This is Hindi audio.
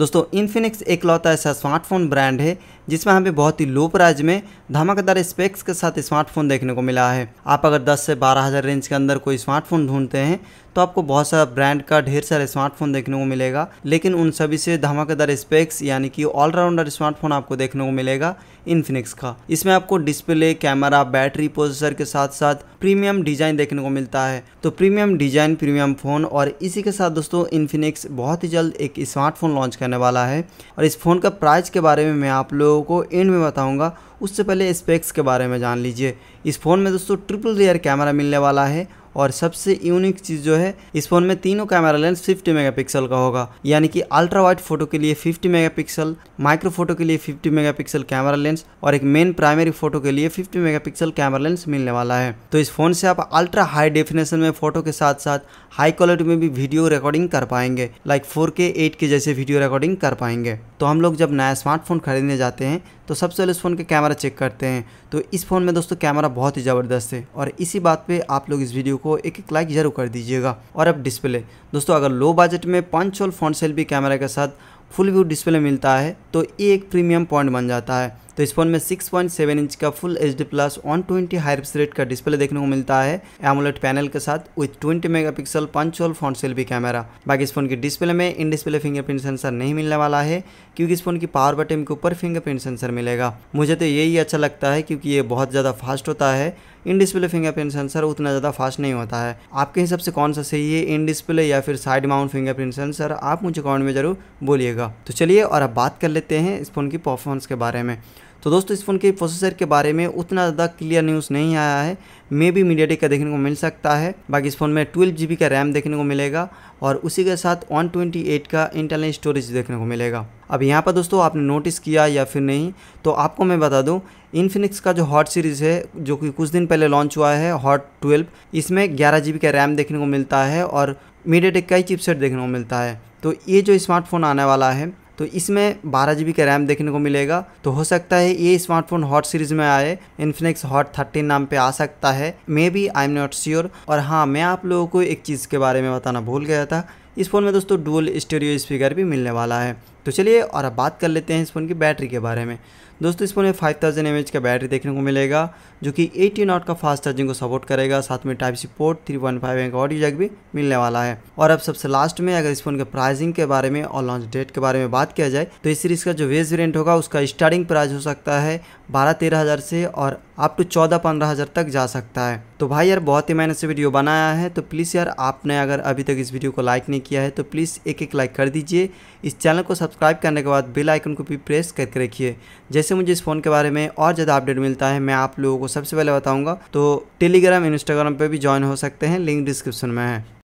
दोस्तों इन्फिनिक्स एक लौता ऐसा स्मार्टफोन ब्रांड है जिसमें हमें बहुत ही लो प्राइज में धमाकेदार स्पेक्स के साथ स्मार्टफोन देखने को मिला है आप अगर 10 से बारह हज़ार रेंज के अंदर कोई स्मार्टफोन ढूंढते हैं तो आपको बहुत सारा ब्रांड का ढेर सारे स्मार्टफोन देखने को मिलेगा लेकिन उन सभी से धमाकेदार स्पेक्स यानी कि ऑलराउंडर स्मार्टफोन आपको देखने को मिलेगा इन्फिनिक्स का इसमें आपको डिस्प्ले कैमरा बैटरी प्रोसेसर के साथ साथ प्रीमियम डिजाइन देखने को मिलता है तो प्रीमियम डिजाइन प्रीमियम फोन और इसी के साथ दोस्तों इन्फिनिक्स बहुत ही जल्द एक स्मार्टफोन लॉन्च करने रहने वाला है और इस फ़ोन का प्राइस के बारे में मैं आप लोगों को एंड में बताऊँगा उससे पहले स्पेक्स के बारे में जान लीजिए इस फ़ोन में दोस्तों ट्रिपल रियर कैमरा मिलने वाला है और सबसे यूनिक चीज़ जो है इस फ़ोन में तीनों कैमरा लेंस 50 मेगापिक्सल का होगा यानी कि अल्ट्रा वाइड फोटो के लिए 50 मेगापिक्सल माइक्रो फोटो के लिए 50 मेगापिक्सल कैमरा लेंस और एक मेन प्राइमरी फोटो के लिए 50 मेगापिक्सल कैमरा लेंस मिलने वाला है तो इस फ़ोन से आप अल्ट्रा हाई डेफिनेशन में फ़ोटो के साथ साथ हाई क्वालिटी में भी वीडियो रिकॉर्डिंग कर पाएंगे लाइक फोर के जैसे वीडियो रिकॉर्डिंग कर पाएंगे तो हम लोग जब नया स्मार्टफोन खरीदने जाते हैं तो सबसे पहले इस फ़ोन का कैमरा चेक करते हैं तो इस फ़ोन में दोस्तों कैमरा बहुत ही ज़बरदस्त है और इसी बात पर आप लोग इस वीडियो को एक एक लाइक ज़रूर कर दीजिएगा और अब डिस्प्ले दोस्तों अगर लो बजट में पंच और फ्रंट सेल्फी कैमरा के साथ फुल व्यू डिस्प्ले मिलता है तो ये एक प्रीमियम पॉइंट बन जाता है तो इस फोन में 6.7 इंच का full H D plus one twenty high rate का डिस्प्ले देखने को मिलता है एमोलेट पैनल के साथ with 20 megapixel punch hole front selfie camera बाकी इस फोन के डिस्प्ले में इन डिस्प्ले फिंगरप्रिंट सेंसर नहीं मिलने वाला है क्योंकि इस फोन की पावर बटन के ऊपर फिंगरप्रिंट सेंसर मिलेगा मुझे तो यही अच्छा लगता है क्योंकि ये बहुत ज़्यादा फास्ट होता है इन डिस्प्ले फिंगरप्रिंट सेंसर उतना ज़्यादा फास्ट नहीं होता है आपके हिसाब से कौन सा सही है इन डिस्प्ले या फिर साइड माउंट फिंगरप्रिंट सेंसर आप मुझे कमेंट में ज़रूर बोलिएगा तो चलिए और अब बात कर लेते हैं इस फ़ोन की परफॉर्मेंस के बारे में तो दोस्तों इस फ़ोन के प्रोसेसर के बारे में उतना ज़्यादा क्लियर न्यूज़ नहीं आया है मे बी मीडिया का देखने को मिल सकता है बाकी इस फ़ोन में ट्वेल्व जी का रैम देखने को मिलेगा और उसी के साथ 128 का इंटरनल स्टोरेज देखने को मिलेगा अब यहाँ पर दोस्तों आपने नोटिस किया या फिर नहीं तो आपको मैं बता दूँ इनफिनिक्स का जो हॉट सीरीज़ है जो कि कुछ दिन पहले लॉन्च हुआ है हॉट 12 इसमें ग्यारह जी का रैम देखने को मिलता है और मीडिया का ही चिपसेट देखने को मिलता है तो ये जो स्मार्टफोन आने वाला है तो इसमें बारह जी का रैम देखने को मिलेगा तो हो सकता है ये स्मार्टफोन हॉट सीरीज़ में आए इन्फिनिक्स हॉट थर्टीन नाम पे आ सकता है maybe I am not sure और हाँ मैं आप लोगों को एक चीज़ के बारे में बताना भूल गया था इस फ़ोन में दोस्तों डुअल स्टूडियो स्पीकर भी मिलने वाला है तो चलिए और अब बात कर लेते हैं इस फ़ोन की बैटरी के बारे में दोस्तों इस फोन में 5000 थाउजेंड का बैटरी देखने को मिलेगा जो कि 80 नॉट का फास्ट चार्जिंग को सपोर्ट करेगा साथ में type C port three one five M का ऑडियो जैक भी मिलने वाला है और अब सबसे लास्ट में अगर इस फोन के प्राइसिंग के बारे में और लॉन्च डेट के बारे में बात किया जाए तो इस सीरीज़ का जो वेज वेरियंट होगा उसका स्टार्टिंग प्राइस हो सकता है बारह तेरह हज़ार से और अप टू चौदह पंद्रह हज़ार तक जा सकता है तो भाई यार बहुत ही मैंने से वीडियो बनाया है तो प्लीज़ यार आपने अगर अभी तक इस वीडियो को लाइक नहीं किया है तो प्लीज़ एक एक लाइक कर दीजिए इस चैनल को सब सब्सक्राइब करने के बाद बेल आइकन को भी प्रेस करके रखिए जैसे मुझे इस फ़ोन के बारे में और ज़्यादा अपडेट मिलता है मैं आप लोगों को सबसे पहले बताऊँगा तो टेलीग्राम इंस्टाग्राम पर भी ज्वाइन हो सकते हैं लिंक डिस्क्रिप्शन में है